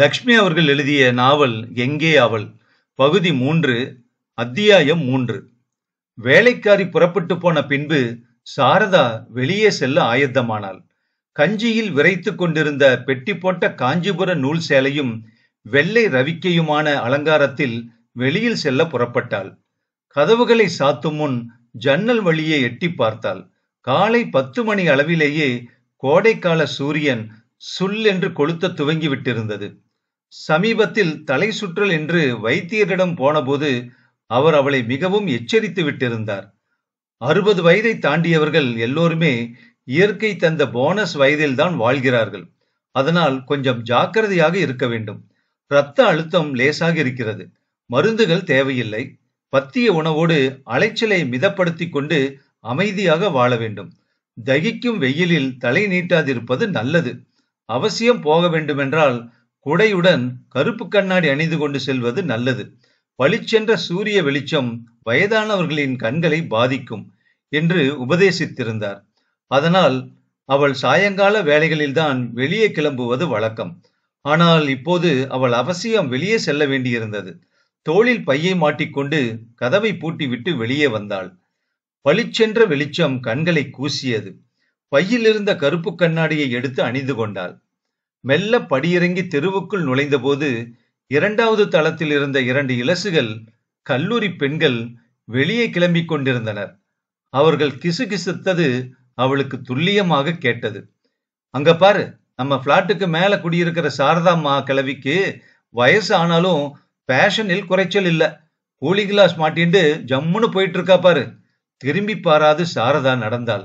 லக்ஷ்மி அவர்கள் எழுதிய நாவல் எங்கே அவள் பகுதி மூன்று அத்தியாயம் மூன்று வேலைக்காரி புறப்பட்டு போன பின்பு சாரதா வெளியே செல்ல ஆயத்தமானாள் கஞ்சியில் விரைத்து கொண்டிருந்த பெட்டி போட்ட காஞ்சிபுர நூல் சேலையும் வெள்ளை ரவிக்கையுமான அலங்காரத்தில் வெளியில் செல்ல புறப்பட்டாள் கதவுகளை சாத்தும் முன் ஜன்னல் வழியே எட்டி பார்த்தாள் காலை பத்து மணி அளவிலேயே கோடைக்கால சூரியன் சுல் என்று கொளுத்த துவங்கிவிட்டிருந்தது சமீபத்தில் தலை சுற்றல் என்று வைத்தியரிடம் போனபோது அவர் அவளை மிகவும் எச்சரித்து விட்டிருந்தார் அறுபது வயதை தாண்டியவர்கள் எல்லோருமே இயற்கை தந்த போனஸ் வயதில்தான் வாழ்கிறார்கள் அதனால் கொஞ்சம் ஜாக்கிரதையாக இருக்க வேண்டும் இரத்த அழுத்தம் லேசாக இருக்கிறது மருந்துகள் தேவையில்லை பத்திய உணவோடு அலைச்சலை மிதப்படுத்தி கொண்டு அமைதியாக வாழ வேண்டும் தகிக்கும் வெயிலில் தலை நீட்டாதிருப்பது நல்லது அவசியம் போக வேண்டுமென்றால் குடையுடன் கருப்பு கண்ணாடி அணிந்து கொண்டு செல்வது நல்லது பளிச்சென்ற சூரிய வெளிச்சம் வயதானவர்களின் கண்களை பாதிக்கும் என்று உபதேசித்திருந்தார் அதனால் அவள் சாயங்கால வேலைகளில்தான் வெளியே கிளம்புவது வழக்கம் ஆனால் இப்போது அவள் அவசியம் வெளியே செல்ல வேண்டியிருந்தது தோளில் பையை மாட்டிக்கொண்டு கதவை பூட்டிவிட்டு வெளியே வந்தாள் பளிச்சென்ற வெளிச்சம் கண்களை கூசியது பையிலிருந்த கருப்பு கண்ணாடியை எடுத்து அணிந்து கொண்டாள் மெல்ல படியிறங்கி தெருவுக்குள் நுழைந்தபோது இரண்டாவது தளத்தில் இருந்த இரண்டு இலசுகள் கல்லூரி பெண்கள் வெளியே கிளம்பிக் கொண்டிருந்தனர் அவர்கள் கிசுகிசுத்தது அவளுக்கு துல்லியமாக கேட்டது அங்க பாரு நம்ம பிளாட்டுக்கு மேல குடியிருக்கிற சாரதா மா கிழவிக்கு வயசு ஆனாலும் பேஷனில் குறைச்சல் இல்ல கூலி கிளாஸ் மாட்டின்னு ஜம்முன்னு போயிட்டு இருக்கா பாரு திரும்பி பாராது சாரதா நடந்தாள்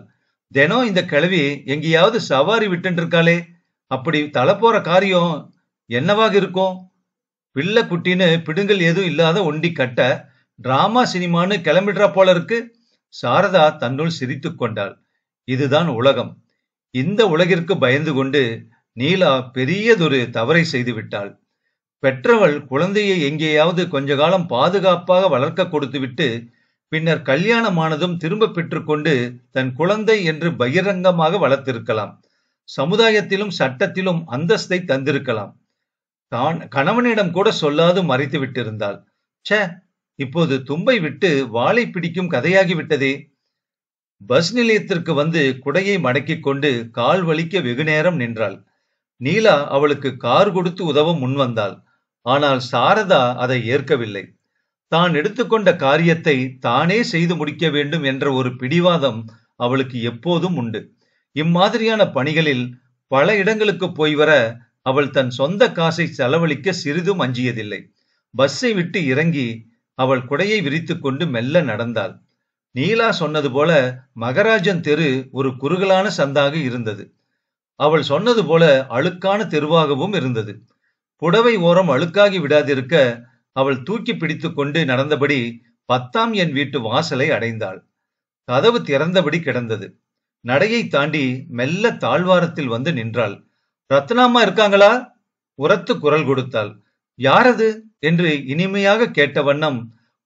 தினம் இந்த கிழவி எங்கேயாவது சவாரி விட்டு இருக்காளே அப்படி தலை போற காரியம் என்னவாக இருக்கும் பிள்ளை குட்டின்னு பிடுங்கல் எதுவும் இல்லாத ஒண்டி கட்ட டிராமா சினிமான்னு கிளம்பிடுறா போல இருக்கு சாரதா தன்னுள் சிரித்து கொண்டாள் இதுதான் உலகம் இந்த உலகிற்கு பயந்து கொண்டு நீலா பெரியதொரு தவறை செய்து விட்டாள் பெற்றவள் குழந்தையை எங்கேயாவது கொஞ்ச காலம் பாதுகாப்பாக வளர்க்க கொடுத்துவிட்டு பின்னர் கல்யாணமானதும் திரும்ப பெற்றுக்கொண்டு தன் குழந்தை என்று பகிரங்கமாக வளர்த்திருக்கலாம் சமுதாயத்திலும் சட்டத்திலும் அந்தஸ்தை தந்திருக்கலாம் தான் கணவனிடம் கூட சொல்லாது மறைத்து விட்டிருந்தாள் ச இப்போது தும்பை விட்டு வாளை பிடிக்கும் கதையாகிவிட்டதே பஸ் நிலையத்திற்கு வந்து குடையை மடக்கிக் கொண்டு கால் வலிக்க வெகு நேரம் நின்றாள் நீலா அவளுக்கு கார் கொடுத்து உதவ முன்வந்தாள் ஆனால் சாரதா அதை ஏற்கவில்லை தான் எடுத்துக்கொண்ட காரியத்தை தானே செய்து முடிக்க வேண்டும் என்ற ஒரு பிடிவாதம் அவளுக்கு எப்போதும் உண்டு இம்மாதிரியான பணிகளில் பல இடங்களுக்கு போய் வர அவள் தன் சொந்த காசை செலவழிக்க சிறிதும் அஞ்சியதில்லை பஸ்ஸை விட்டு இறங்கி அவள் குடையை விரித்து கொண்டு மெல்ல நடந்தாள் நீலா சொன்னது போல மகராஜன் தெரு ஒரு குறுகலான சந்தாக இருந்தது அவள் சொன்னது போல அழுக்கான தெருவாகவும் இருந்தது புடவை ஓரம் அழுக்காகி விடாதிருக்க அவள் தூக்கி பிடித்து கொண்டு நடந்தபடி பத்தாம் என் வீட்டு வாசலை அடைந்தாள் கதவு திறந்தபடி கிடந்தது நடையை தாண்டி மெல்ல தாழ்வாரத்தில் வந்து நின்றாள் ரத்னாமா இருக்காங்களா உரத்து குரல் கொடுத்தாள் யாரது என்று இனிமையாக கேட்ட வண்ணம்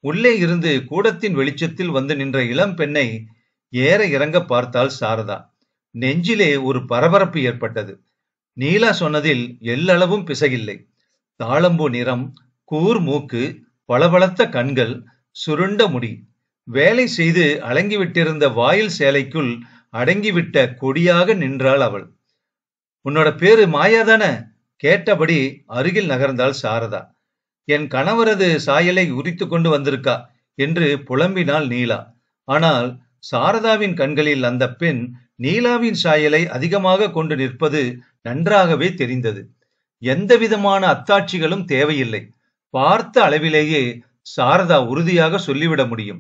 உள்ளே இருந்து கூடத்தின் வெளிச்சத்தில் வந்து நின்ற இளம் பெண்ணை ஏற இறங்க பார்த்தாள் சாரதா நெஞ்சிலே ஒரு பரபரப்பு ஏற்பட்டது நீலா சொன்னதில் எல்லளவும் பிசகில்லை தாளம்பு நிறம் கூர் மூக்கு பளபளத்த கண்கள் சுருண்ட முடி வேலை செய்து அலங்கிவிட்டிருந்த வாயில் சேலைக்குள் அடங்கிவிட்ட கொடியாக நின்றாள் அவள் உன்னோட பேரு மாயாதான கேட்டபடி அருகில் நகர்ந்தாள் சாரதா என் கணவரது சாயலை உரித்து கொண்டு வந்திருக்கா என்று புலம்பினாள் நீலா ஆனால் சாரதாவின் கண்களில் அந்த பெண் நீலாவின் சாயலை அதிகமாக கொண்டு நிற்பது நன்றாகவே தெரிந்தது எந்தவிதமான அத்தாட்சிகளும் தேவையில்லை பார்த்த அளவிலேயே சாரதா உறுதியாக சொல்லிவிட முடியும்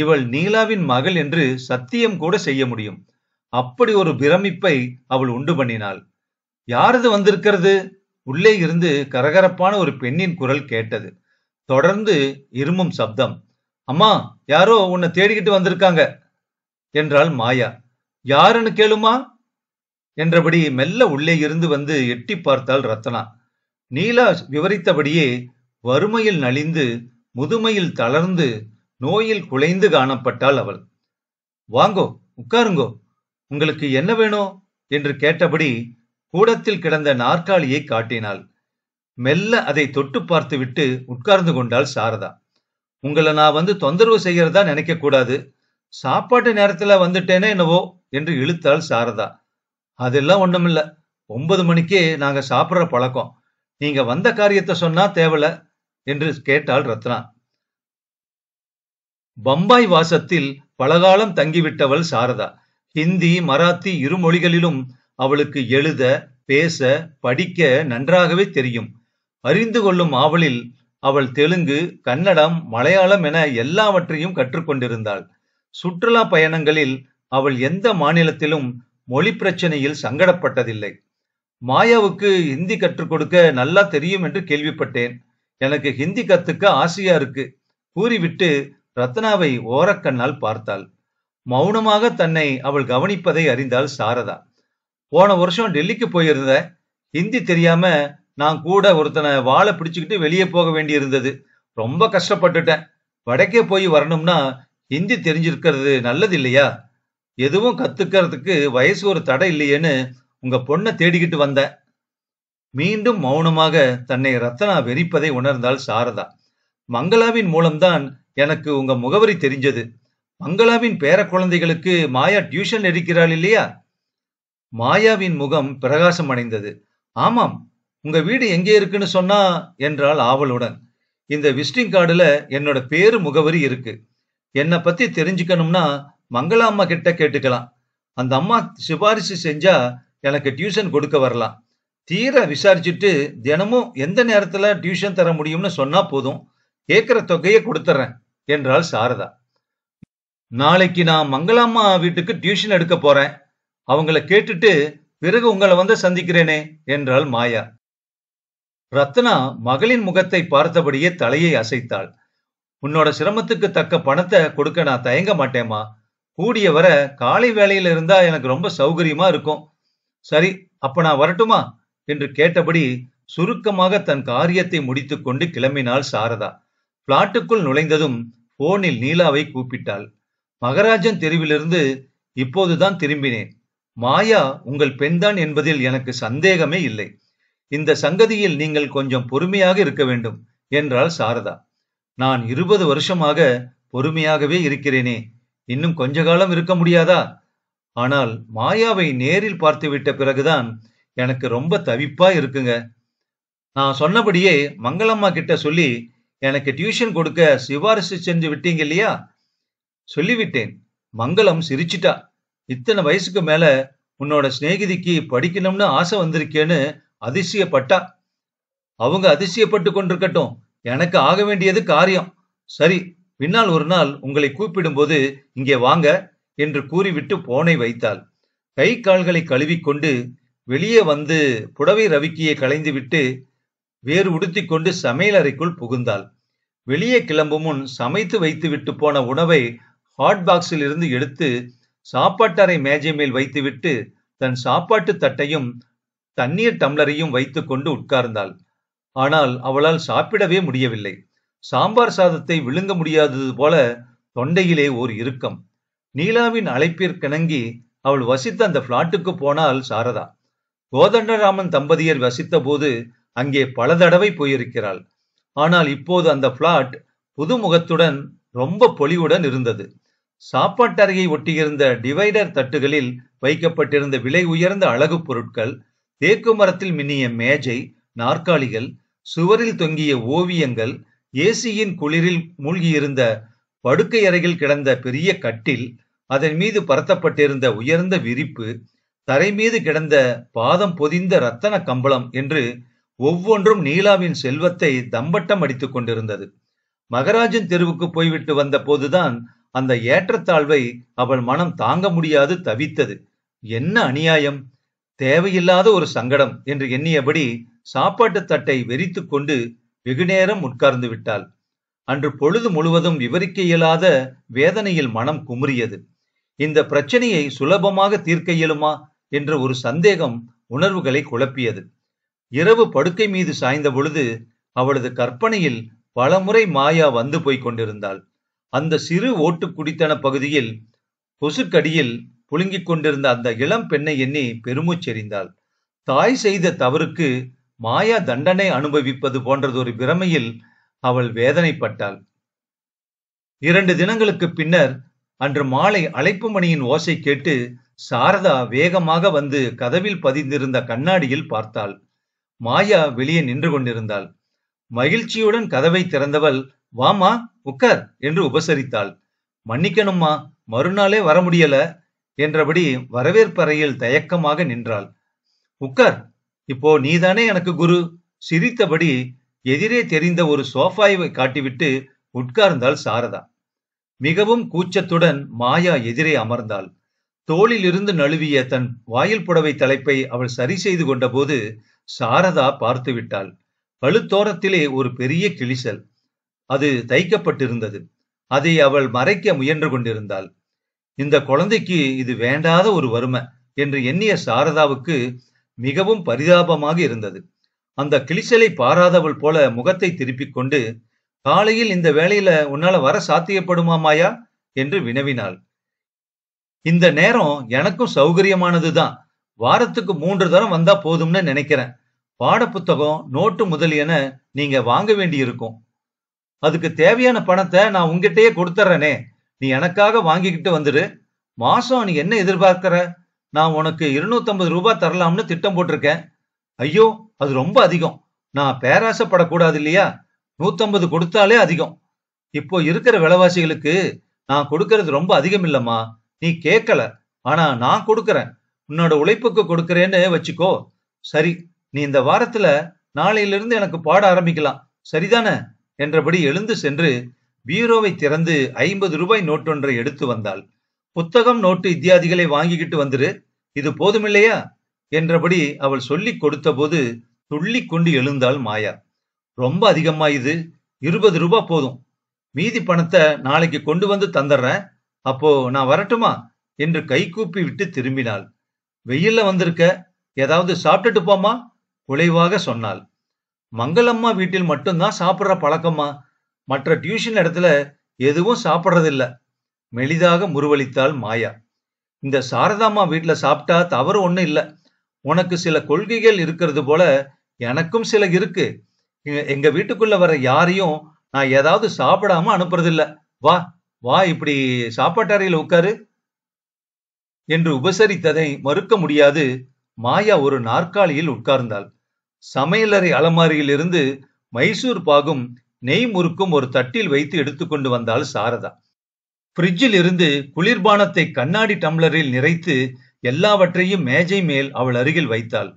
இவள் நீலாவின் மகள் என்று சத்தியம் கூட செய்ய முடியும் அப்படி ஒரு பிரமிப்பை அவள் உண்டு பண்ணினாள் யாரது வந்திருக்கிறது உள்ளே இருந்து கரகரப்பான ஒரு பெண்ணின் குரல் கேட்டது தொடர்ந்து இருமும் சப்தம் அம்மா யாரோ உன்னை தேடிக்கிட்டு வந்திருக்காங்க என்றாள் மாயா யாருன்னு கேளுமா என்றபடி மெல்ல உள்ளே இருந்து வந்து எட்டி பார்த்தாள் ரத்னா நீலா விவரித்தபடியே வறுமையில் நலிந்து முதுமையில் தளர்ந்து நோயில் குலைந்து காணப்பட்டாள் அவள் வாங்கோ உட்காருங்கோ உங்களுக்கு என்ன வேணும் என்று கேட்டபடி கூடத்தில் கிடந்த நாற்காலியை காட்டினாள் மெல்ல அதை தொட்டு பார்த்துவிட்டு உட்கார்ந்து கொண்டாள் சாரதா உங்களை நான் வந்து தொந்தரவு செய்யறதா நினைக்க கூடாது சாப்பாட்டு நேரத்துல வந்துட்டேனே என்னவோ என்று இழுத்தாள் சாரதா அதெல்லாம் ஒண்ணுமில்ல ஒன்பது மணிக்கே நாங்க சாப்பிடுற பழக்கம் நீங்க வந்த காரியத்தை சொன்னா தேவலை என்று கேட்டாள் ரத்னா பம்பாய் வாசத்தில் பலகாலம் தங்கிவிட்டவள் சாரதா ஹிந்தி மராத்தி இரு மொழிகளிலும் அவளுக்கு எழுத பேச படிக்க நன்றாகவே தெரியும் அறிந்து கொள்ளும் ஆவலில் அவள் தெலுங்கு கன்னடம் மலையாளம் என எல்லாவற்றையும் கற்றுக்கொண்டிருந்தாள் சுற்றுலா பயணங்களில் அவள் எந்த மாநிலத்திலும் மொழி பிரச்சனையில் சங்கடப்பட்டதில்லை மாயாவுக்கு ஹிந்தி கற்றுக் கொடுக்க நல்லா தெரியும் என்று கேள்விப்பட்டேன் எனக்கு ஹிந்தி கத்துக்க ஆசையா இருக்கு கூறிவிட்டு ரத்னாவை ஓரக்கண்ணால் பார்த்தாள் மௌனமாக தன்னை அவள் கவனிப்பதை அறிந்தாள் சாரதா போன வருஷம் டெல்லிக்கு போயிருந்த ஹிந்தி தெரியாம நான் கூட ஒருத்தனை வாழை பிடிச்சுக்கிட்டு வெளியே போக வேண்டி இருந்தது ரொம்ப கஷ்டப்பட்டுட்டேன் வடக்கே போய் வரணும்னா ஹிந்தி தெரிஞ்சிருக்கிறது நல்லது இல்லையா எதுவும் கத்துக்கிறதுக்கு வயசு ஒரு தடை இல்லையேன்னு உங்க பொண்ணை தேடிக்கிட்டு வந்தேன் மீண்டும் மௌனமாக தன்னை ரத்னா வெறிப்பதை உணர்ந்தாள் சாரதா மங்களாவின் மூலம்தான் எனக்கு உங்க முகவரி தெரிஞ்சது மங்களாவின் பேர குழந்தைகளுக்கு மாயா டியூஷன் எடுக்கிறாள் இல்லையா மாயாவின் முகம் பிரகாசம் அடைந்தது ஆமாம் உங்க வீடு எங்கே இருக்குன்னு சொன்னா என்றாள் ஆவலுடன் இந்த விசிட்டிங் கார்டுல என்னோட பேரு முகவரி இருக்கு என்னை பத்தி தெரிஞ்சுக்கணும்னா மங்களா அம்மா கிட்ட கேட்டுக்கலாம் அந்த அம்மா சிபாரிசு செஞ்சா எனக்கு டியூஷன் கொடுக்க வரலாம் தீர விசாரிச்சுட்டு தினமும் எந்த நேரத்துல டியூஷன் தர முடியும்னு சொன்னா போதும் கேட்கிற தொகையை கொடுத்துறேன் என்றாள் சாரதா நாளைக்கு நான் மங்களம்மா வீட்டுக்கு டியூஷன் எடுக்க போறேன் அவங்கள கேட்டுட்டு பிறகு உங்களை வந்து சந்திக்கிறேனே என்றாள் மாயா ரத்னா மகளின் முகத்தை பார்த்தபடியே தலையை அசைத்தாள் உன்னோட சிரமத்துக்கு தக்க பணத்தை கொடுக்க நான் தயங்க மாட்டேமா கூடிய வர காலை வேலையில இருந்தா எனக்கு ரொம்ப சௌகரியமா இருக்கும் சரி அப்ப நான் வரட்டுமா என்று கேட்டபடி சுருக்கமாக தன் காரியத்தை முடித்துக்கொண்டு கிளம்பினாள் சாரதா பிளாட்டுக்குள் நுழைந்ததும் போனில் நீலாவை கூப்பிட்டாள் மகராஜன் தெருவிலிருந்து இப்போதுதான் திரும்பினேன் மாயா உங்கள் பெண்தான் என்பதில் எனக்கு சந்தேகமே இல்லை இந்த சங்கதியில் நீங்கள் கொஞ்சம் பொறுமையாக இருக்க வேண்டும் என்றாள் சாரதா நான் இருபது வருஷமாக பொறுமையாகவே இருக்கிறேனே இன்னும் கொஞ்ச காலம் இருக்க முடியாதா ஆனால் மாயாவை நேரில் பார்த்துவிட்ட பிறகுதான் எனக்கு ரொம்ப தவிப்பா இருக்குங்க நான் சொன்னபடியே மங்களம்மா கிட்ட சொல்லி எனக்கு டியூஷன் கொடுக்க சிபாரிசு செஞ்சு விட்டீங்க இல்லையா சொல்லிவிட்டேன் மங்களம் சிரிச்சிட்டா இத்தனை வயசுக்கு மேல உன்னோட சிநேகிதிக்கு படிக்கணும்னு ஆசை வந்திருக்கேன்னு அதிசயப்பட்டா அவங்க அதிசயப்பட்டு கொண்டிருக்கட்டும் எனக்கு ஆக வேண்டியது காரியம் சரி பின்னால் ஒரு நாள் உங்களை கூப்பிடும்போது இங்கே வாங்க என்று கூறிவிட்டு போனை வைத்தாள் கை கால்களை கழுவிக்கொண்டு வெளியே வந்து புடவை ரவிக்கியை களைந்துவிட்டு வேறு உடுத்திக்கொண்டு சமையலறைக்குள் புகுந்தாள் வெளியே கிளம்பும் முன் சமைத்து வைத்துவிட்டு போன உணவை ஹாட் பாக்ஸில் இருந்து எடுத்து சாப்பாட்டறை மேஜை மேல் வைத்துவிட்டு தன் சாப்பாட்டு தட்டையும் தண்ணீர் டம்ளரையும் வைத்துக்கொண்டு உட்கார்ந்தாள் ஆனால் அவளால் சாப்பிடவே முடியவில்லை சாம்பார் சாதத்தை விழுங்க முடியாதது போல தொண்டையிலே ஓர் இறுக்கம் நீலாவின் அழைப்பிற்கிணங்கி அவள் வசித்த அந்த பிளாட்டுக்கு போனால் சாரதா கோதண்டராமன் தம்பதியர் வசித்த போது அங்கே பல தடவை போயிருக்கிறாள் ஆனால் இப்போது அந்த பிளாட் புதுமுகத்துடன் ரொம்ப பொலிவுடன் இருந்தது சாப்பாட்டறையை ஒட்டியிருந்த டிவைடர் தட்டுகளில் வைக்கப்பட்டிருந்த விலை உயர்ந்த அழகு பொருட்கள் தேக்கு மரத்தில் மின்னிய மேஜை நாற்காலிகள் சுவரில் தொங்கிய ஓவியங்கள் ஏசியின் குளிரில் மூழ்கியிருந்த படுக்கை அறையில் கிடந்த பெரிய கட்டில் அதன் மீது பரத்தப்பட்டிருந்த உயர்ந்த விரிப்பு தரை மீது கிடந்த பாதம் பொதிந்த ரத்தன கம்பளம் என்று ஒவ்வொன்றும் நீலாவின் செல்வத்தை தம்பட்டம் அடித்துக் கொண்டிருந்தது மகராஜன் தெருவுக்கு போய்விட்டு வந்த போதுதான் அந்த ஏற்றத்தாழ்வை அவள் மனம் தாங்க முடியாது தவித்தது என்ன அநியாயம் தேவையில்லாத ஒரு சங்கடம் என்று எண்ணியபடி சாப்பாட்டு தட்டை வெறித்து கொண்டு வெகுநேரம் உட்கார்ந்து விட்டாள் அன்று பொழுது முழுவதும் விவரிக்க இயலாத வேதனையில் மனம் குமுறியது இந்த பிரச்சனையை சுலபமாக தீர்க்க இயலுமா என்ற ஒரு சந்தேகம் உணர்வுகளை குழப்பியது இரவு படுக்கை மீது சாய்ந்த பொழுது அவளது கற்பனையில் பலமுறை மாயா வந்து போய்க் கொண்டிருந்தாள் அந்த சிறு ஓட்டு குடித்தன பகுதியில் கொசுக்கடியில் புழுங்கிக் கொண்டிருந்த அந்த இளம் பெண்ணை எண்ணி பெருமூச்செறிந்தாள் தாய் செய்த தவறுக்கு மாயா தண்டனை அனுபவிப்பது போன்றதொரு பிரமையில் அவள் வேதனைப்பட்டாள் இரண்டு தினங்களுக்கு பின்னர் அன்று மாலை அழைப்பு மணியின் ஓசை கேட்டு சாரதா வேகமாக வந்து கதவில் பதிந்திருந்த கண்ணாடியில் பார்த்தாள் மாயா வெளியே நின்று கொண்டிருந்தாள் மகிழ்ச்சியுடன் கதவை திறந்தவள் வாமா உக்கர் என்று உபசரித்தாள் மன்னிக்கணும்மா மறுநாளே வர முடியல என்றபடி வரவேற்பறையில் தயக்கமாக நின்றாள் உக்கர் இப்போ நீதானே எனக்கு குரு சிரித்தபடி எதிரே தெரிந்த ஒரு சோஃபாயை காட்டிவிட்டு உட்கார்ந்தாள் சாரதா மிகவும் கூச்சத்துடன் மாயா எதிரே அமர்ந்தாள் தோளிலிருந்து நழுவிய தன் வாயில் புடவை தலைப்பை அவள் சரி செய்து கொண்டபோது சாரதா பார்த்து விட்டாள் பழுத்தோரத்திலே ஒரு பெரிய கிழிசல் அது தைக்கப்பட்டிருந்தது அதை அவள் மறைக்க முயன்று கொண்டிருந்தாள் இந்த குழந்தைக்கு இது வேண்டாத ஒரு வறுமை என்று எண்ணிய சாரதாவுக்கு மிகவும் பரிதாபமாக இருந்தது அந்த கிழிசலை பாராதவள் போல முகத்தை திருப்பிக் கொண்டு காலையில் இந்த வேலையில உன்னால வர சாத்தியப்படுமாமாயா என்று வினவினாள் இந்த நேரம் எனக்கும் சௌகரியமானது தான் வாரத்துக்கு மூன்று தரம் வந்தா போதும்னு நினைக்கிறேன் பாடப்புத்தகம் நோட்டு முதலியன நீங்க வாங்க வேண்டி இருக்கும் அதுக்கு தேவையான பணத்தை நான் உங்ககிட்டயே கொடுத்துறனே நீ எனக்காக வாங்கிக்கிட்டு வந்துடு மாசம் நீ என்ன எதிர்பார்க்கிற நான் உனக்கு இருநூத்தம்பது ரூபாய் தரலாம்னு திட்டம் போட்டிருக்கேன் ஐயோ அது ரொம்ப அதிகம் நான் பேராசப்படக்கூடாது இல்லையா நூத்தம்பது கொடுத்தாலே அதிகம் இப்போ இருக்கிற விலைவாசிகளுக்கு நான் கொடுக்கறது ரொம்ப அதிகம் இல்லம்மா நீ கேட்கல ஆனா நான் கொடுக்கறேன் உன்னோட உழைப்புக்கு கொடுக்கறேன்னு வச்சுக்கோ சரி நீ இந்த வாரத்துல நாளையிலிருந்து எனக்கு பாட ஆரம்பிக்கலாம் சரிதானே என்றபடி எழுந்து சென்று பீரோவை திறந்து ஐம்பது ரூபாய் நோட்டொன்றை எடுத்து வந்தாள் புத்தகம் நோட்டு இத்தியாதிகளை வாங்கிக்கிட்டு வந்துரு இது போதுமில்லையா என்றபடி அவள் சொல்லிக் கொடுத்தபோது துள்ளி கொண்டு எழுந்தாள் மாயா ரொம்ப அதிகமா இது இருபது ரூபா போதும் மீதி பணத்தை நாளைக்கு கொண்டு வந்து தந்துடுறேன் அப்போ நான் வரட்டுமா என்று கைகூப்பி விட்டு திரும்பினாள் வெயில்ல வந்திருக்க ஏதாவது சாப்பிட்டுட்டு போமா குலைவாக சொன்னாள் மங்களம்மா வீட்டில் மட்டும்தான் சாப்பிட்ற பழக்கம்மா மற்ற டியூஷன் இடத்துல எதுவும் சாப்பிட்றதில்ல மெலிதாக முருவளித்தாள் மாயா இந்த சாரதாம்மா வீட்டில் சாப்பிட்டா தவறு ஒன்றும் இல்லை உனக்கு சில கொள்கைகள் இருக்கிறது போல எனக்கும் சில இருக்கு எங்க வீட்டுக்குள்ள வர யாரையும் நான் ஏதாவது சாப்பிடாம அனுப்புறதில்ல வா வா இப்படி சாப்பாட்டறையில் உட்காரு என்று உபசரித்ததை மறுக்க முடியாது மாயா ஒரு நாற்காலியில் உட்கார்ந்தாள் சமையலறை அலமாரியிலிருந்து மைசூர் பாகும் நெய் முறுக்கும் ஒரு தட்டில் வைத்து எடுத்துக்கொண்டு வந்தாள் சாரதா பிரிட்ஜில் இருந்து குளிர்பானத்தை கண்ணாடி டம்ளரில் நிறைத்து எல்லாவற்றையும் மேஜை மேல் அவள் அருகில் வைத்தாள்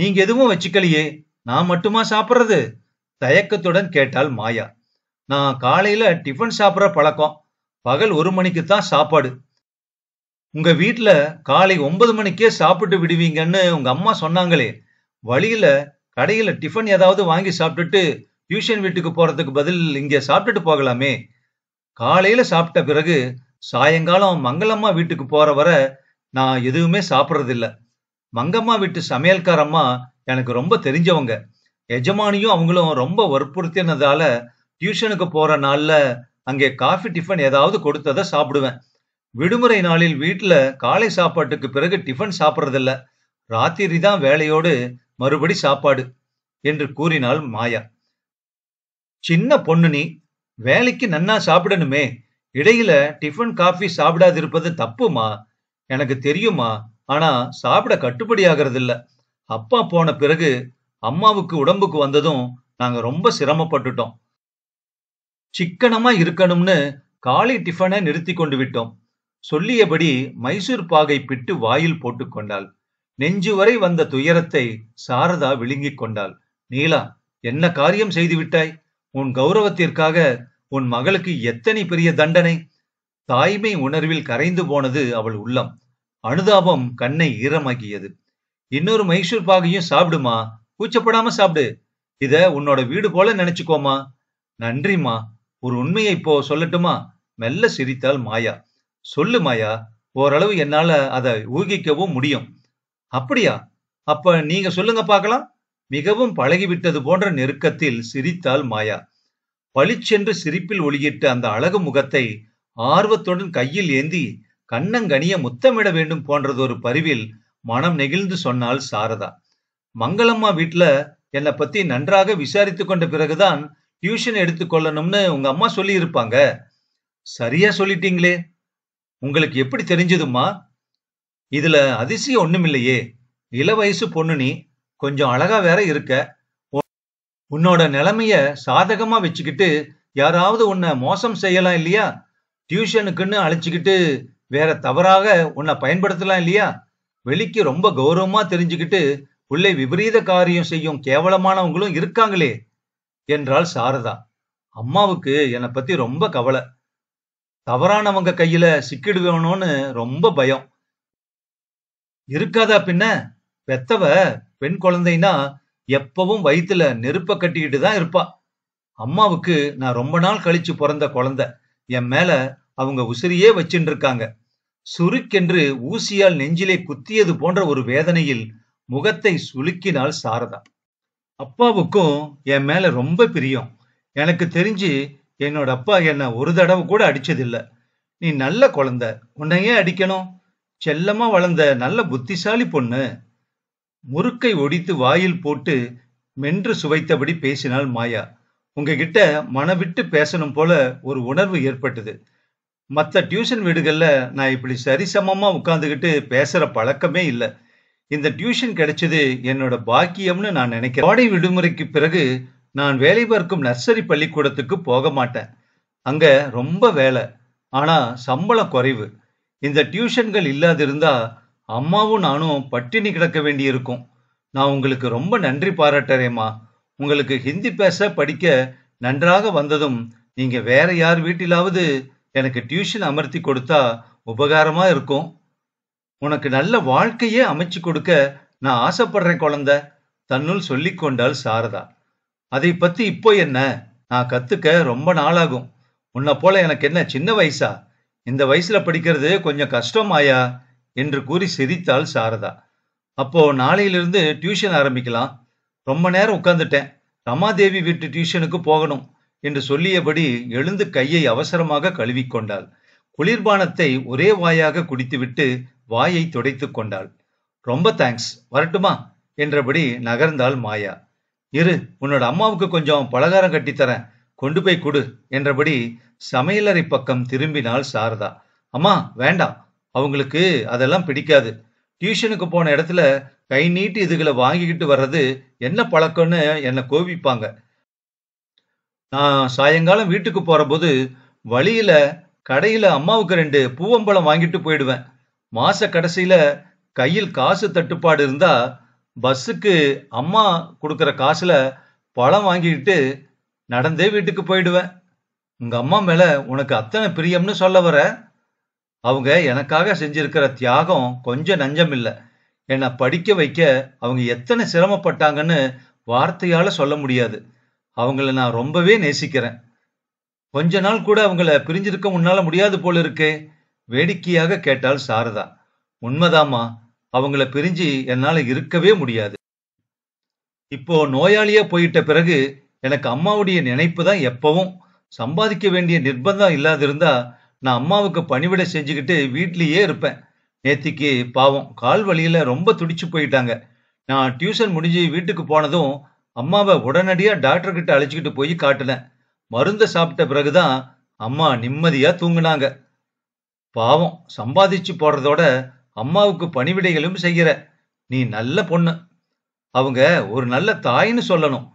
நீங்க எதுவும் வச்சுக்கலையே நான் மட்டுமா சாப்பிட்றது தயக்கத்துடன் கேட்டாள் மாயா நான் காலையில டிஃபன் சாப்பிட்ற பழக்கம் பகல் ஒரு மணிக்கு தான் சாப்பாடு உங்க வீட்டுல காலை ஒன்பது மணிக்கே சாப்பிட்டு விடுவீங்கன்னு உங்க அம்மா சொன்னாங்களே வழியில கடையில டிஃபன் ஏதாவது வாங்கி சாப்பிட்டுட்டு டியூஷன் வீட்டுக்கு போறதுக்கு பதில் இங்க சாப்பிட்டுட்டு போகலாமே காலையில சாப்பிட்ட பிறகு சாயங்காலம் மங்களம்மா வீட்டுக்கு போற வர நான் எதுவுமே சாப்பிட்றதில்ல மங்கம்மா வீட்டு சமையல்காரம்மா எனக்கு ரொம்ப தெரிஞ்சவங்க எஜமானியும் அவங்களும் ரொம்ப வற்புறுத்தினதால டியூஷனுக்கு போற நாள்ல அங்கே காஃபி டிஃபன் ஏதாவது கொடுத்ததை சாப்பிடுவேன் விடுமுறை நாளில் வீட்டில் காலை சாப்பாட்டுக்கு பிறகு டிஃபன் சாப்பிட்றதில்ல ராத்திரி தான் வேலையோடு மறுபடி சாப்பாடு என்று கூறினாள் மாயா சின்ன பொண்ணு நீ வேலைக்கு நன்னா சாப்பிடணுமே இடையில டிஃபன் காஃபி சாப்பிடாதிருப்பது தப்புமா எனக்கு தெரியுமா ஆனா சாப்பிட கட்டுப்படி ஆகிறதில்ல அப்பா போன பிறகு அம்மாவுக்கு உடம்புக்கு வந்ததும் நாங்க ரொம்ப சிரமப்பட்டுட்டோம் சிக்கனமா இருக்கணும்னு காலை டிஃபனை நிறுத்தி கொண்டு விட்டோம் சொல்லியபடி மைசூர் பாகை பிட்டு வாயில் போட்டுக்கொண்டாள் நெஞ்சு வரை வந்த துயரத்தை சாரதா விழுங்கிக் கொண்டாள் நீலா என்ன காரியம் செய்து விட்டாய் உன் கௌரவத்திற்காக உன் மகளுக்கு எத்தனை பெரிய தண்டனை தாய்மை உணர்வில் கரைந்து போனது அவள் உள்ளம் அனுதாபம் கண்ணை ஈரமாக்கியது இன்னொரு மைசூர் பாகையும் சாப்பிடுமா கூச்சப்படாம சாப்பிடு இத உன்னோட வீடு போல நினைச்சுக்கோமா நன்றிம்மா ஒரு உண்மையை இப்போ சொல்லட்டுமா மெல்ல சிரித்தாள் மாயா சொல்லு மாயா ஓரளவு என்னால அதை ஊகிக்கவும் முடியும் அப்படியா அப்ப நீங்க சொல்லுங்க பார்க்கலாம் மிகவும் பழகிவிட்டது போன்ற நெருக்கத்தில் சிரித்தாள் மாயா பளிச்சென்று சிரிப்பில் ஒளியிட்ட அந்த அழகு முகத்தை ஆர்வத்துடன் கையில் ஏந்தி கண்ணங்கனிய முத்தமிட வேண்டும் போன்றது ஒரு பரிவில் மனம் நெகிழ்ந்து சொன்னாள் சாரதா மங்களம்மா வீட்டுல என்னை பத்தி நன்றாக விசாரித்து கொண்ட பிறகுதான் டியூஷன் எடுத்துக்கொள்ளணும்னு உங்க அம்மா சொல்லி இருப்பாங்க சரியா சொல்லிட்டீங்களே உங்களுக்கு எப்படி தெரிஞ்சதுமா இதுல அதிசயம் ஒண்ணுமில்லையே இள வயசு பொண்ணு நீ கொஞ்சம் அழகா வேற இருக்க உன்னோட நிலைமைய சாதகமா வச்சுக்கிட்டு யாராவது உன்னை மோசம் செய்யலாம் இல்லையா டியூஷனுக்குன்னு அழைச்சிக்கிட்டு வேற தவறாக உன்னை பயன்படுத்தலாம் இல்லையா வெளிக்கு ரொம்ப கௌரவமா தெரிஞ்சுக்கிட்டு உள்ளே விபரீத காரியம் செய்யும் கேவலமானவங்களும் இருக்காங்களே என்றாள் சாரதா அம்மாவுக்கு என்னை பத்தி ரொம்ப கவலை தவறானவங்க கையில சிக்கிடுவேணும்னு ரொம்ப பயம் இருக்காதா பின்ன பெத்தவ பெண் குழந்தைன்னா எப்பவும் வயிற்றுல நெருப்ப கட்டிக்கிட்டு தான் இருப்பா அம்மாவுக்கு நான் ரொம்ப நாள் கழிச்சு பிறந்த குழந்தை என் மேல அவங்க உசிரியே வச்சுட்டு இருக்காங்க சுருக்கென்று ஊசியால் நெஞ்சிலே குத்தியது போன்ற ஒரு வேதனையில் முகத்தை சுலுக்கினாள் சாரதா அப்பாவுக்கும் என் மேல ரொம்ப பிரியம் எனக்கு தெரிஞ்சு என்னோட அப்பா என்னை ஒரு தடவை கூட அடிச்சதில்ல நீ நல்ல குழந்த உன்னையே அடிக்கணும் செல்லமா வளர்ந்த நல்ல புத்திசாலி பொண்ணு முறுக்கை ஒடித்து வாயில் போட்டு மென்று சுவைத்தபடி பேசினாள் மாயா உங்ககிட்ட மனவிட்டு பேசணும் போல ஒரு உணர்வு ஏற்பட்டது மற்ற டியூஷன் வீடுகளில் நான் இப்படி சரிசமமாக உட்காந்துக்கிட்டு பேசுகிற பழக்கமே இல்லை இந்த டியூஷன் கிடைச்சது என்னோட பாக்கியம்னு நான் நினைக்கிறேன் கோடை விடுமுறைக்கு பிறகு நான் வேலை பார்க்கும் நர்சரி பள்ளிக்கூடத்துக்கு போக மாட்டேன் அங்க ரொம்ப வேலை ஆனா சம்பளம் குறைவு இந்த டியூஷன்கள் இல்லாதிருந்தா அம்மாவும் நானும் பட்டினி கிடக்க வேண்டியிருக்கும் நான் உங்களுக்கு ரொம்ப நன்றி பாராட்டுறேம்மா உங்களுக்கு ஹிந்தி பேச படிக்க நன்றாக வந்ததும் நீங்க வேற யார் வீட்டிலாவது எனக்கு டியூஷன் அமர்த்தி கொடுத்தா உபகாரமா இருக்கும் உனக்கு நல்ல வாழ்க்கையே அமைச்சு கொடுக்க நான் ஆசைப்படுறேன் குழந்த தன்னுள் கொண்டாள் சாரதா அதை பத்தி இப்போ என்ன நான் கத்துக்க ரொம்ப நாளாகும் உன்னை போல எனக்கு என்ன சின்ன வயசா இந்த வயசுல படிக்கிறது கொஞ்சம் கஷ்டமாயா என்று கூறி சிரித்தாள் சாரதா அப்போ நாளையிலிருந்து டியூஷன் ஆரம்பிக்கலாம் ரொம்ப நேரம் உட்காந்துட்டேன் ரமாதேவி வீட்டு டியூஷனுக்கு போகணும் என்று சொல்லியபடி எழுந்து கையை அவசரமாக கழுவிக்கொண்டாள் குளிர்பானத்தை ஒரே வாயாக குடித்துவிட்டு வாயை துடைத்து கொண்டாள் ரொம்ப தேங்க்ஸ் வரட்டுமா என்றபடி நகர்ந்தாள் மாயா இரு உன்னோட அம்மாவுக்கு கொஞ்சம் பலகாரம் கட்டித்தரேன் கொண்டு போய் கொடு என்றபடி சமையலறை பக்கம் திரும்பினாள் சாரதா அம்மா வேண்டாம் அவங்களுக்கு அதெல்லாம் பிடிக்காது டியூஷனுக்கு போன இடத்துல கை நீட்டு இதுகளை வாங்கிக்கிட்டு வர்றது என்ன பழக்கம்னு என்னை கோபிப்பாங்க நான் சாயங்காலம் வீட்டுக்கு போறபோது வழியில கடையில அம்மாவுக்கு ரெண்டு பூவம்பழம் வாங்கிட்டு போயிடுவேன் மாச கடைசியில கையில் காசு தட்டுப்பாடு இருந்தா பஸ்ஸுக்கு அம்மா கொடுக்குற காசுல பழம் வாங்கிக்கிட்டு நடந்தே வீட்டுக்கு போயிடுவேன் உங்க அம்மா மேல உனக்கு அத்தனை பிரியம்னு சொல்ல வர அவங்க எனக்காக செஞ்சிருக்கிற தியாகம் கொஞ்சம் நஞ்சம் இல்லை என்னை படிக்க வைக்க அவங்க எத்தனை சிரமப்பட்டாங்கன்னு வார்த்தையால சொல்ல முடியாது அவங்கள நான் ரொம்பவே நேசிக்கிறேன் கொஞ்ச நாள் கூட அவங்கள பிரிஞ்சிருக்க முன்னால முடியாது போல இருக்கே வேடிக்கையாக கேட்டாள் சாரதா உண்மைதாமா அவங்கள பிரிஞ்சு என்னால இருக்கவே முடியாது இப்போ நோயாளியா போயிட்ட பிறகு எனக்கு அம்மாவுடைய நினைப்பு தான் எப்பவும் சம்பாதிக்க வேண்டிய நிர்பந்தம் இல்லாதிருந்தா நான் அம்மாவுக்கு பணிவிட செஞ்சுக்கிட்டு வீட்லேயே இருப்பேன் நேத்திக்கு பாவம் கால் வழியில ரொம்ப துடிச்சு போயிட்டாங்க நான் டியூஷன் முடிஞ்சு வீட்டுக்கு போனதும் அம்மாவை உடனடியாக டாக்டர்கிட்ட அழைச்சிக்கிட்டு போய் காட்டினேன் மருந்தை சாப்பிட்ட பிறகுதான் அம்மா நிம்மதியாக தூங்கினாங்க பாவம் சம்பாதிச்சு போடுறதோட அம்மாவுக்கு பணிவிடைகளும் செய்கிற நீ நல்ல பொண்ணு அவங்க ஒரு நல்ல தாயின்னு சொல்லணும்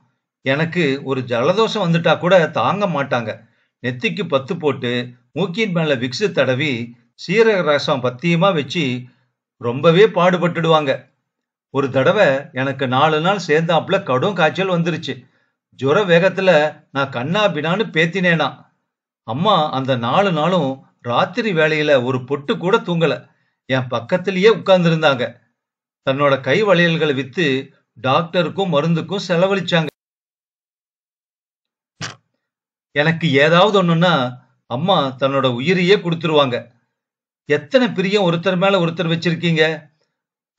எனக்கு ஒரு ஜலதோஷம் வந்துட்டா கூட தாங்க மாட்டாங்க நெத்திக்கு பத்து போட்டு மூக்கின் மேல விக்ஸு தடவி சீரக ரசம் பத்தியமா வச்சு ரொம்பவே பாடுபட்டுடுவாங்க ஒரு தடவை எனக்கு நாலு நாள் சேர்ந்தாப்புல கடும் காய்ச்சல் வந்துருச்சு ஜுர வேகத்துல நான் கண்ணா பின்னான்னு பேத்தினேனா அம்மா அந்த நாலு நாளும் ராத்திரி வேளையில ஒரு பொட்டு கூட தூங்கல என் பக்கத்திலேயே உட்கார்ந்துருந்தாங்க தன்னோட கை வளையல்களை வித்து டாக்டருக்கும் மருந்துக்கும் செலவழிச்சாங்க எனக்கு ஏதாவது ஒண்ணுன்னா அம்மா தன்னோட உயிரையே கொடுத்துருவாங்க எத்தனை பிரியம் ஒருத்தர் மேல ஒருத்தர் வச்சிருக்கீங்க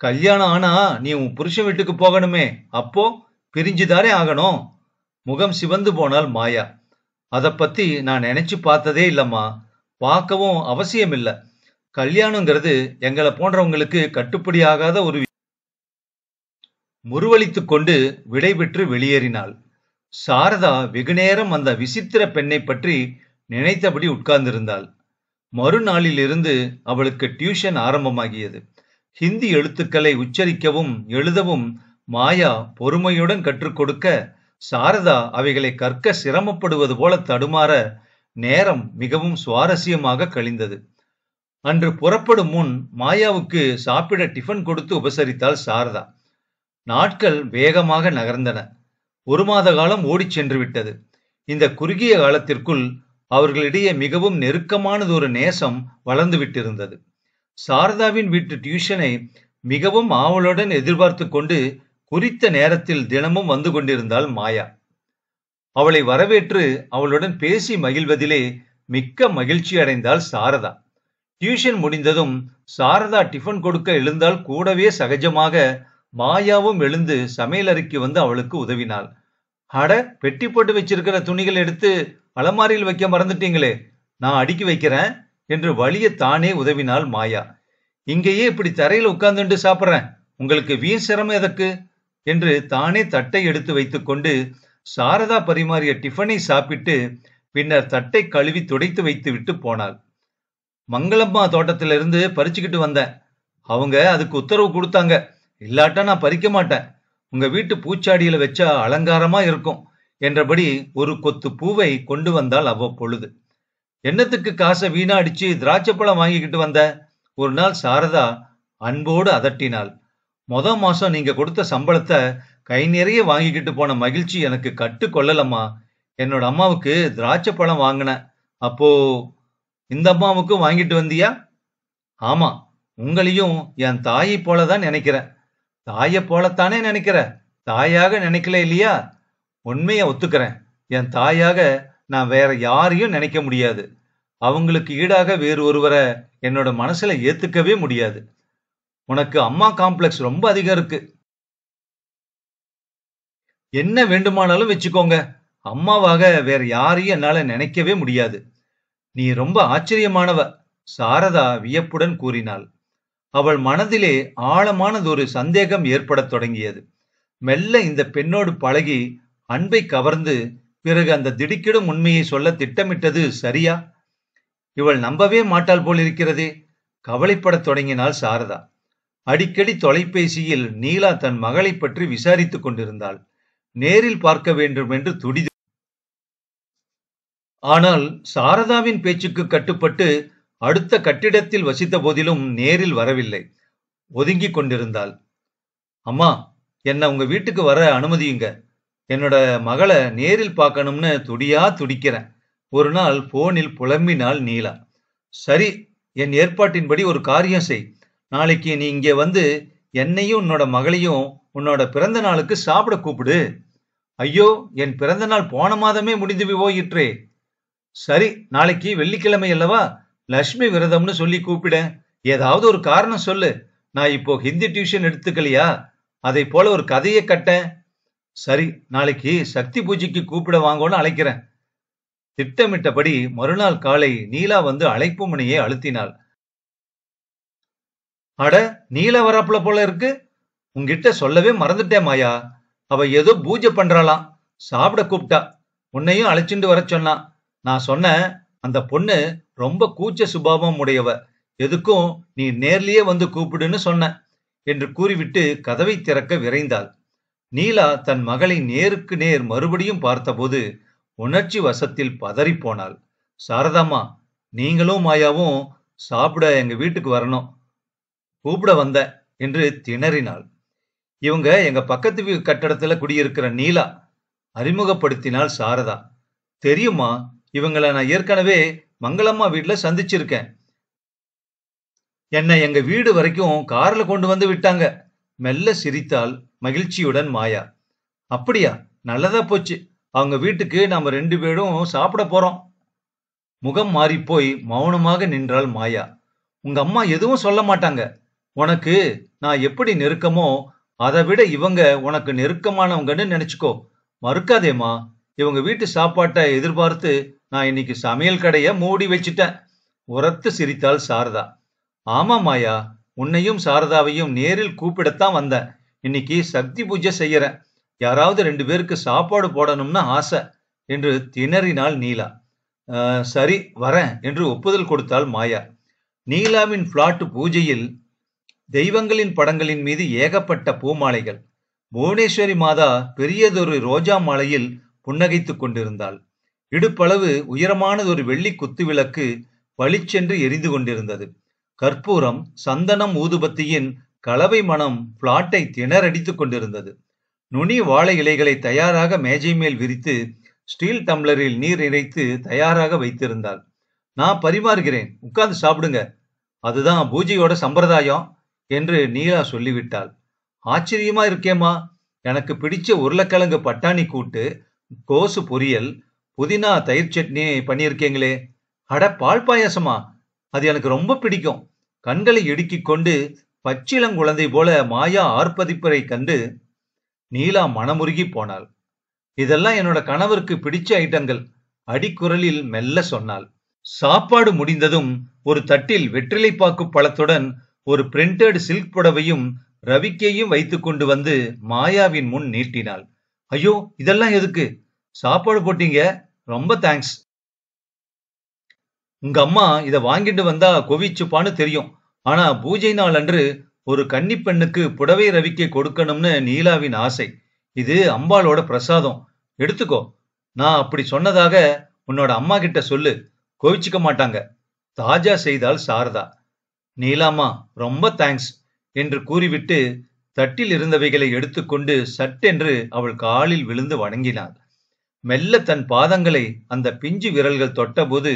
கல்யாணம் ஆனா நீ உன் புருஷன் வீட்டுக்கு போகணுமே அப்போ பிரிஞ்சுதானே ஆகணும் முகம் சிவந்து போனால் மாயா அதை பத்தி நான் நினைச்சு பார்த்ததே இல்லம்மா பார்க்கவும் அவசியம் இல்லை கல்யாணங்கிறது எங்களை போன்றவங்களுக்கு கட்டுப்படியாகாத ஒரு முருவளித்து கொண்டு விடைபெற்று வெளியேறினாள் சாரதா வெகுநேரம் அந்த விசித்திர பெண்ணை பற்றி நினைத்தபடி உட்கார்ந்திருந்தாள் மறுநாளிலிருந்து அவளுக்கு டியூஷன் ஆரம்பமாகியது ஹிந்தி எழுத்துக்களை உச்சரிக்கவும் எழுதவும் மாயா பொறுமையுடன் கற்றுக் கொடுக்க சாரதா அவைகளை கற்க சிரமப்படுவது போல தடுமாற நேரம் மிகவும் சுவாரஸ்யமாக கழிந்தது அன்று புறப்படும் முன் மாயாவுக்கு சாப்பிட டிஃபன் கொடுத்து உபசரித்தாள் சாரதா நாட்கள் வேகமாக நகர்ந்தன ஒரு மாத காலம் ஓடிச் சென்று விட்டது இந்த குறுகிய காலத்திற்குள் அவர்களிடையே மிகவும் நெருக்கமானதொரு நேசம் வளர்ந்து விட்டிருந்தது சாரதாவின் வீட்டு டியூஷனை மிகவும் ஆவலுடன் எதிர்பார்த்து கொண்டு குறித்த நேரத்தில் தினமும் வந்து கொண்டிருந்தாள் மாயா அவளை வரவேற்று அவளுடன் பேசி மகிழ்வதிலே மிக்க மகிழ்ச்சி அடைந்தாள் சாரதா டியூஷன் முடிந்ததும் சாரதா டிஃபன் கொடுக்க எழுந்தால் கூடவே சகஜமாக மாயாவும் எழுந்து சமையலறைக்கு வந்து அவளுக்கு உதவினாள் அட பெட்டி போட்டு வச்சிருக்கிற துணிகள் எடுத்து அலமாரியில் வைக்க மறந்துட்டீங்களே நான் அடுக்கி வைக்கிறேன் என்று வழிய தானே உதவினாள் மாயா இங்கேயே இப்படி தரையில் உட்கார்ந்துட்டு சாப்பிட்றேன் உங்களுக்கு வீண் சிரமம் எதற்கு என்று தானே தட்டை எடுத்து வைத்துக்கொண்டு சாரதா பரிமாறிய டிஃபனை சாப்பிட்டு பின்னர் தட்டை கழுவி துடைத்து வைத்து விட்டு போனாள் மங்களம்மா தோட்டத்திலிருந்து பறிச்சுக்கிட்டு வந்தேன் அவங்க அதுக்கு உத்தரவு கொடுத்தாங்க இல்லாட்டா நான் பறிக்க மாட்டேன் உங்க வீட்டு பூச்சாடியில வச்சா அலங்காரமா இருக்கும் என்றபடி ஒரு கொத்து பூவை கொண்டு வந்தாள் அவ்வப்பொழுது என்னத்துக்கு காசை வீணாடிச்சு திராட்சைப்பழம் வாங்கிக்கிட்டு வந்த ஒரு நாள் சாரதா அன்போடு அதட்டினாள் மொத மாசம் நீங்க கொடுத்த சம்பளத்தை கை நிறைய வாங்கிக்கிட்டு போன மகிழ்ச்சி எனக்கு கட்டு கொள்ளலம்மா என்னோட அம்மாவுக்கு திராட்சை பழம் வாங்கினேன் அப்போ இந்த அம்மாவுக்கும் வாங்கிட்டு வந்தியா ஆமா உங்களையும் என் தாயை போலதான் நினைக்கிறேன் தாயை போலத்தானே நினைக்கிற தாயாக நினைக்கல இல்லையா உண்மையை ஒத்துக்கிறேன் என் தாயாக நான் வேற யாரையும் நினைக்க முடியாது அவங்களுக்கு ஈடாக வேறு ஒருவரை என்னோட மனசுல ஏத்துக்கவே முடியாது உனக்கு அம்மா காம்ப்ளெக்ஸ் ரொம்ப அதிகம் இருக்கு என்ன வேண்டுமானாலும் வச்சுக்கோங்க அம்மாவாக வேற யாரையும் என்னால நினைக்கவே முடியாது நீ ரொம்ப ஆச்சரியமானவ சாரதா வியப்புடன் கூறினாள் அவள் மனதிலே ஆழமானதொரு சந்தேகம் ஏற்படத் தொடங்கியது மெல்ல இந்த பெண்ணோடு பழகி அன்பை கவர்ந்து பிறகு அந்த திடுக்கிடும் உண்மையை சொல்ல திட்டமிட்டது சரியா இவள் நம்பவே மாட்டாள் போல் இருக்கிறதே கவலைப்படத் தொடங்கினாள் சாரதா அடிக்கடி தொலைபேசியில் நீலா தன் மகளை பற்றி விசாரித்துக் கொண்டிருந்தாள் நேரில் பார்க்க வேண்டும் என்று துடிது ஆனால் சாரதாவின் பேச்சுக்கு கட்டுப்பட்டு அடுத்த கட்டிடத்தில் வசித்த போதிலும் நேரில் வரவில்லை ஒதுங்கிக் கொண்டிருந்தாள் அம்மா என்னை உங்க வீட்டுக்கு வர அனுமதியுங்க என்னோட மகளை நேரில் பார்க்கணும்னு துடியா துடிக்கிறேன் ஒரு நாள் போனில் புலம்பினாள் நீலா சரி என் ஏற்பாட்டின்படி ஒரு காரியம் செய் நாளைக்கு நீ இங்கே வந்து என்னையும் உன்னோட மகளையும் உன்னோட பிறந்த நாளுக்கு சாப்பிட கூப்பிடு ஐயோ என் பிறந்த நாள் போன மாதமே முடிந்து போயிற்றே சரி நாளைக்கு வெள்ளிக்கிழமை அல்லவா லக்ஷ்மி விரதம்னு சொல்லி கூப்பிட ஏதாவது ஒரு காரணம் சொல்லு நான் இப்போ ஹிந்தி டியூஷன் எடுத்துக்கலையா அதை போல ஒரு கதையை கட்ட சரி நாளைக்கு சக்தி பூஜைக்கு கூப்பிட வாங்கன்னு அழைக்கிறேன் திட்டமிட்டபடி மறுநாள் காலை நீலா வந்து அழைப்பு மணியை அழுத்தினாள் அட நீலா வரப்புல போல இருக்கு உங்ககிட்ட சொல்லவே மறந்துட்டேன் மாயா அவ ஏதோ பூஜை பண்றாளாம் சாப்பிட கூப்பிட்டா உன்னையும் அழைச்சிட்டு வர சொன்னான் நான் சொன்னேன் அந்த பொண்ணு ரொம்ப கூச்ச சுபாவம் உடையவ எதுக்கும் நீ நேர்லயே வந்து கூப்பிடுன்னு சொன்ன என்று கூறிவிட்டு கதவை திறக்க விரைந்தாள் நீலா தன் மகளை நேருக்கு நேர் மறுபடியும் பார்த்தபோது உணர்ச்சி வசத்தில் பதறிப்போனாள் சாரதாம்மா நீங்களும் மாயாவும் சாப்பிட எங்க வீட்டுக்கு வரணும் கூப்பிட வந்த என்று திணறினாள் இவங்க எங்க பக்கத்து கட்டடத்துல குடியிருக்கிற நீலா அறிமுகப்படுத்தினாள் சாரதா தெரியுமா இவங்களை நான் ஏற்கனவே மங்களம்மா வீட்டுல சந்திச்சிருக்கேன் என்னை எங்க வீடு வரைக்கும் கார்ல கொண்டு வந்து விட்டாங்க மெல்ல சிரித்தால் மகிழ்ச்சியுடன் மாயா அப்படியா நல்லதா போச்சு அவங்க வீட்டுக்கு நாம ரெண்டு பேரும் சாப்பிட போறோம் முகம் மாறி போய் மௌனமாக நின்றாள் மாயா உங்க அம்மா எதுவும் சொல்ல மாட்டாங்க உனக்கு நான் எப்படி நெருக்கமோ அதை விட இவங்க உனக்கு நெருக்கமானவங்கன்னு நினைச்சுக்கோ மறுக்காதேம்மா இவங்க வீட்டு சாப்பாட்டை எதிர்பார்த்து நான் இன்னைக்கு சமையல் கடைய மூடி வச்சிட்டேன் உரத்து சிரித்தாள் சாரதா ஆமா மாயா உன்னையும் சாரதாவையும் நேரில் கூப்பிடத்தான் வந்தேன் இன்னைக்கு சக்தி பூஜை செய்யறேன் யாராவது ரெண்டு பேருக்கு சாப்பாடு போடணும்னு ஆசை என்று திணறினாள் நீலா சரி வரேன் என்று ஒப்புதல் கொடுத்தாள் மாயா நீலாவின் பிளாட் பூஜையில் தெய்வங்களின் படங்களின் மீது ஏகப்பட்ட பூமாலைகள் புவனேஸ்வரி மாதா பெரியதொரு ரோஜா மாலையில் புன்னகைத்துக் கொண்டிருந்தாள் இடுப்பளவு உயரமானதொரு வெள்ளி குத்துவிளக்கு பளிச்சென்று எரிந்து கொண்டிருந்தது கற்பூரம் சந்தனம் ஊதுபத்தியின் கலவை மனம் பிளாட்டை திணறடித்துக் கொண்டிருந்தது நுனி வாழை இலைகளை தயாராக மேஜை மேல் விரித்து ஸ்டீல் டம்ளரில் நீர் இறைத்து தயாராக வைத்திருந்தாள் நான் பரிமாறுகிறேன் உட்கார்ந்து சாப்பிடுங்க அதுதான் பூஜையோட சம்பிரதாயம் என்று நீலா சொல்லிவிட்டாள் ஆச்சரியமா இருக்கேம்மா எனக்கு பிடிச்ச உருளைக்கிழங்கு பட்டாணி கூட்டு கோசு பொரியல் புதினா தயிர் சட்னி பண்ணியிருக்கீங்களே அட பால் பாயசமா அது எனக்கு ரொம்ப பிடிக்கும் கண்களை இடுக்கிக் கொண்டு பச்சிளங்குழந்தை போல மாயா ஆர்ப்பதிப்பரை கண்டு நீலா மனமுருகி போனாள் இதெல்லாம் என்னோட கணவருக்கு பிடிச்ச ஐட்டங்கள் அடிக்குரலில் மெல்ல சொன்னாள் சாப்பாடு முடிந்ததும் ஒரு தட்டில் வெற்றிலை பாக்கு பழத்துடன் ஒரு பிரிண்டட் சில்க் புடவையும் ரவிக்கையும் வைத்து கொண்டு வந்து மாயாவின் முன் நீட்டினாள் ஐயோ இதெல்லாம் எதுக்கு சாப்பாடு போட்டீங்க ரொம்ப தேங்க்ஸ் உங்க அம்மா இதை வாங்கிட்டு வந்தா கொவிச்சுப்பான்னு தெரியும் ஆனா பூஜை நாள் அன்று ஒரு கன்னி பெண்ணுக்கு புடவை ரவிக்கை கொடுக்கணும்னு நீலாவின் ஆசை இது அம்பாளோட பிரசாதம் எடுத்துக்கோ நான் அப்படி சொன்னதாக உன்னோட அம்மா கிட்ட சொல்லு கோவிச்சுக்க மாட்டாங்க தாஜா செய்தால் சாரதா நீலாமா ரொம்ப தேங்க்ஸ் என்று கூறிவிட்டு தட்டில் இருந்தவைகளை எடுத்துக்கொண்டு சட்டென்று அவள் காலில் விழுந்து வணங்கினாள் மெல்ல தன் பாதங்களை அந்த பிஞ்சு விரல்கள் தொட்டபோது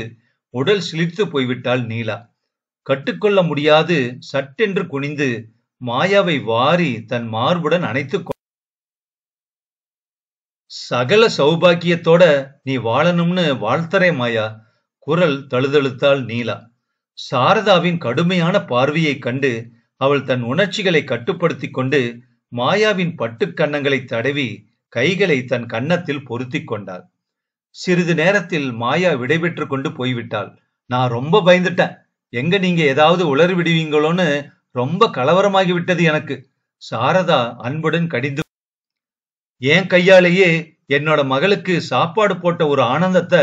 உடல் சிலிர்த்து போய்விட்டாள் நீலா கட்டுக்கொள்ள முடியாது சட்டென்று குனிந்து மாயாவை வாரி தன் மார்புடன் அணைத்து சகல சௌபாக்கியத்தோட நீ வாழணும்னு வாழ்த்தரே மாயா குரல் தழுதழுத்தாள் நீலா சாரதாவின் கடுமையான பார்வையைக் கண்டு அவள் தன் உணர்ச்சிகளை கட்டுப்படுத்தி கொண்டு மாயாவின் பட்டுக்கன்னங்களை தடவி கைகளை தன் கன்னத்தில் பொருத்தி கொண்டாள் சிறிது நேரத்தில் மாயா விடைபெற்று கொண்டு போய்விட்டாள் நான் ரொம்ப பயந்துட்டேன் எங்க நீங்க ஏதாவது உளறி விடுவீங்களோன்னு ரொம்ப கலவரமாகி விட்டது எனக்கு சாரதா அன்புடன் கடிந்து ஏன் கையாலேயே என்னோட மகளுக்கு சாப்பாடு போட்ட ஒரு ஆனந்தத்தை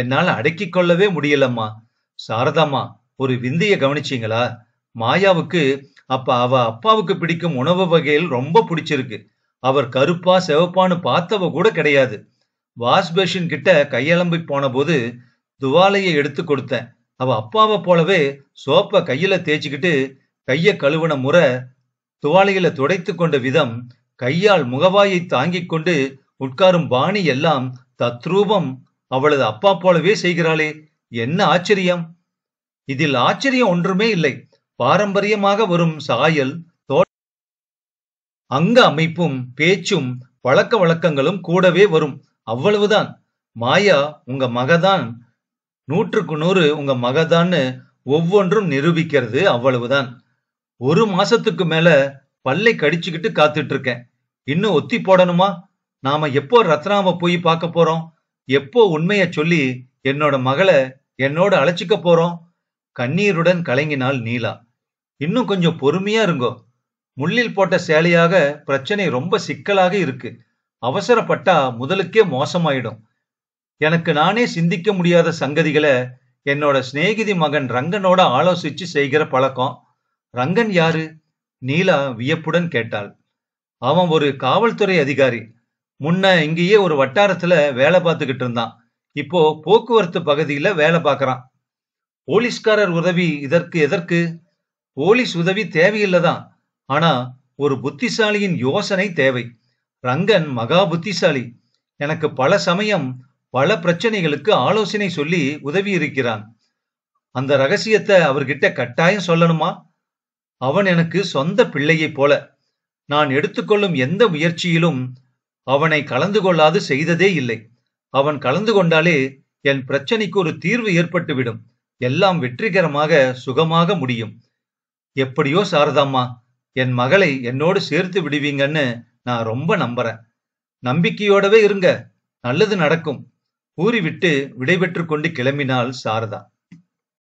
என்னால் அடக்கிக் கொள்ளவே முடியலம்மா சாரதாமா ஒரு விந்தைய கவனிச்சீங்களா மாயாவுக்கு அப்ப அவ அப்பாவுக்கு பிடிக்கும் உணவு வகையில் ரொம்ப பிடிச்சிருக்கு அவர் கருப்பா செவப்பான்னு பார்த்தவ கூட கிடையாது வாஷ்பேஷின் கிட்ட கையளம்பி போன போது துவாலையை எடுத்து கொடுத்தேன் அவ அப்பாவை போலவே சோப்பை கையில தேய்ச்சிக்கிட்டு கைய கழுவுன முறை துவாலையில துடைத்து கொண்ட விதம் கையால் முகவாயை தாங்கிக் கொண்டு உட்காரும் பாணி எல்லாம் தத்ரூபம் அவளது அப்பா போலவே செய்கிறாளே என்ன ஆச்சரியம் இதில் ஆச்சரியம் ஒன்றுமே இல்லை பாரம்பரியமாக வரும் சாயல் அங்க அமைப்பும் பேச்சும் பழக்க வழக்கங்களும் கூடவே வரும் அவ்வளவுதான் மாயா உங்க மகதான் நூற்றுக்கு நூறு உங்க மகதான்னு ஒவ்வொன்றும் நிரூபிக்கிறது அவ்வளவுதான் ஒரு மாசத்துக்கு மேல பல்லை கடிச்சுக்கிட்டு காத்துட்டு இருக்கேன் இன்னும் ஒத்தி போடணுமா நாம எப்போ ரத்னாவை போய் பார்க்க போறோம் எப்போ உண்மைய சொல்லி என்னோட மகளை என்னோட அழைச்சிக்க போறோம் கண்ணீருடன் கலங்கினாள் நீலா இன்னும் கொஞ்சம் பொறுமையா இருங்கோ முள்ளில் போட்ட சேலையாக பிரச்சனை ரொம்ப சிக்கலாக இருக்கு அவசரப்பட்டா முதலுக்கே மோசமாயிடும் எனக்கு நானே சிந்திக்க முடியாத சங்கதிகளை என்னோட சிநேகிதி மகன் ரங்கனோட ஆலோசிச்சு செய்கிற பழக்கம் ரங்கன் யாரு நீலா வியப்புடன் கேட்டாள் அவன் ஒரு காவல்துறை அதிகாரி முன்ன இங்கேயே ஒரு வட்டாரத்துல வேலை பார்த்துக்கிட்டு இருந்தான் இப்போ போக்குவரத்து பகுதியில வேலை பார்க்கறான் போலீஸ்காரர் உதவி இதற்கு எதற்கு போலீஸ் உதவி தேவையில்லதான் ஆனா ஒரு புத்திசாலியின் யோசனை தேவை ரங்கன் மகா புத்திசாலி எனக்கு பல சமயம் பல பிரச்சனைகளுக்கு ஆலோசனை சொல்லி உதவி இருக்கிறான் அந்த ரகசியத்தை அவர்கிட்ட கட்டாயம் சொல்லணுமா அவன் எனக்கு சொந்த பிள்ளையைப் போல நான் எடுத்துக்கொள்ளும் எந்த முயற்சியிலும் அவனை கலந்து கொள்ளாது செய்ததே இல்லை அவன் கலந்து கொண்டாலே என் பிரச்சனைக்கு ஒரு தீர்வு ஏற்பட்டுவிடும் எல்லாம் வெற்றிகரமாக சுகமாக முடியும் எப்படியோ சாரதாம்மா என் மகளை என்னோடு சேர்த்து விடுவீங்கன்னு நான் ரொம்ப நம்புறேன் நம்பிக்கையோடவே இருங்க நல்லது நடக்கும் கூறிவிட்டு விடைபெற்று கொண்டு கிளம்பினாள் சாரதா